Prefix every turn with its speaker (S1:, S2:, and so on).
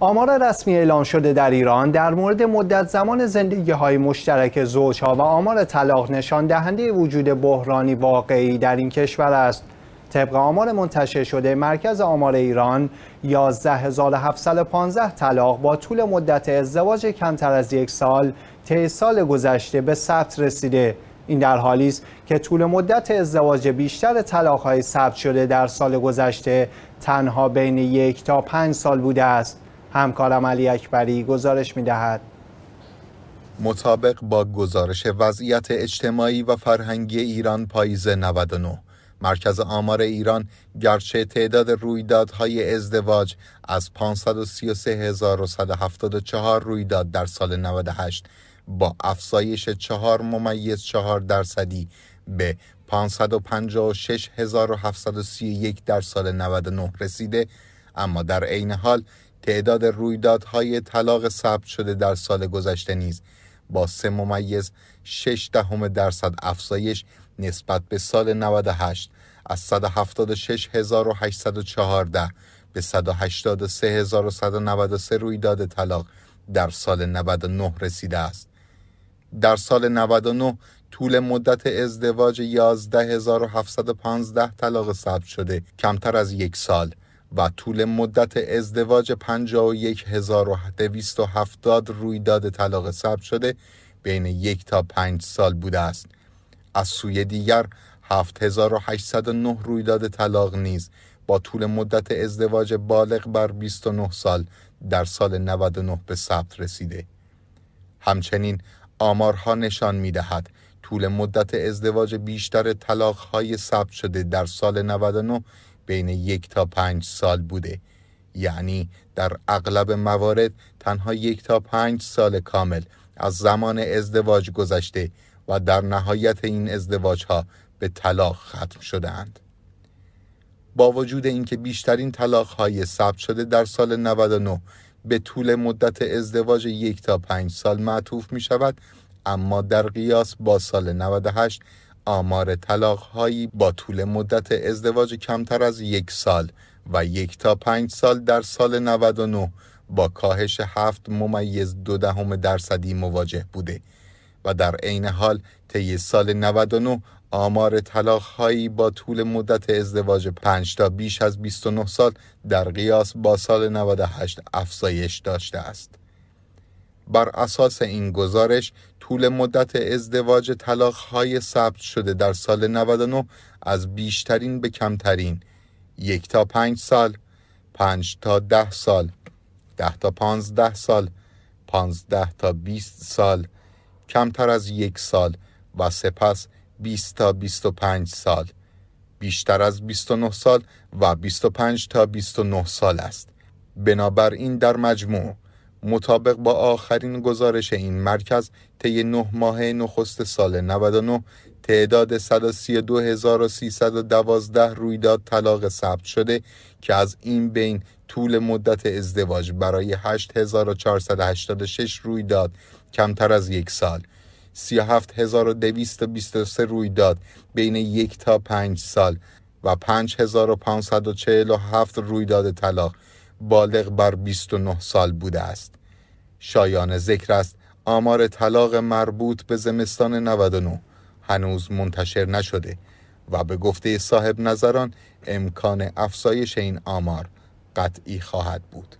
S1: آمار رسمی اعلام شده در ایران در مورد مدت زمان زندگی های مشترک زوجها و آمار طلاق نشان دهنده وجود بحرانی واقعی در این کشور است. طبق آمار منتشر شده مرکز آمار ایران 11715 طلاق با طول مدت ازدواج کمتر از یک سال طی سال گذشته به ثبت رسیده این در حالی است که طول مدت ازدواج بیشتر های ثبت شده در سال گذشته تنها بین یک تا پنج سال بوده است همکارم علی اکبری گزارش می دهد.
S2: مطابق با گزارش وضعیت اجتماعی و فرهنگی ایران پاییز 99 مرکز آمار ایران گرچه تعداد رویدادهای ازدواج از 533174 رویداد در سال 98 با افزایش 4 ممیز 4 درصدی به 556731 در سال 99 رسیده اما در عین حال تعداد رویدادهای طلاق ثبت شده در سال گذشته نیز با سه ممیز 6 دهم درصد افزایش نسبت به سال 98 از 176814 به 183193 رویداد طلاق در سال 99 رسیده است در سال 99 طول مدت ازدواج 11715 طلاق ثبت شده کمتر از یک سال و طول مدت ازدواج 51270 رویداد طلاق ثبت شده بین یک تا پنج سال بوده است از سوی دیگر 7809 رویداد طلاق نیز با طول مدت ازدواج بالغ بر 29 سال در سال 99 به ثبت رسیده همچنین آمارها نشان می دهد طول مدت ازدواج بیشتر طلاق های ثبت شده در سال 99 بین یک تا پنج سال بوده یعنی در اغلب موارد تنها یک تا پنج سال کامل از زمان ازدواج گذشته و در نهایت این ازدواج ها به طلاق ختم شدهاند. با وجود اینکه بیشترین طلاق های ثبت شده در سال 99 به طول مدت ازدواج یک تا پنج سال معطوف می شود اما در قیاس با سال 98 آمار طلاق هایی با طول مدت ازدواج کمتر از یک سال و یک تا پنج سال در سال 99 با کاهش هفت ممیز دو دهم درصدی مواجه بوده و در عین حال طی سال 99 آمار طلاق هایی با طول مدت ازدواج 5 تا بیش از 29 سال در قیاس با سال 98 افزایش داشته است. بر اساس این گزارش طول مدت ازدواج طلاق های ثبت شده در سال 99 از بیشترین به کمترین یک تا پنج سال پنج تا ده سال ده تا پانزده سال پانزده تا بیست سال کمتر از یک سال و سپس 20 تا 25 سال بیشتر از 29 سال و 25 تا 29 سال است بنابراین در مجموع مطابق با آخرین گزارش این مرکز طی نه ماه نخست سال 99 تعداد 132312 رویداد طلاق ثبت شده که از این بین طول مدت ازدواج برای 8486 رویداد کمتر از یک سال 37223 رویداد بین یک تا پنج سال و 5547 رویداد طلاق بالغ بر 29 سال بوده است شایان ذکر است آمار طلاق مربوط به زمستان 99 هنوز منتشر نشده و به گفته صاحب نظران امکان افزایش این آمار قطعی خواهد بود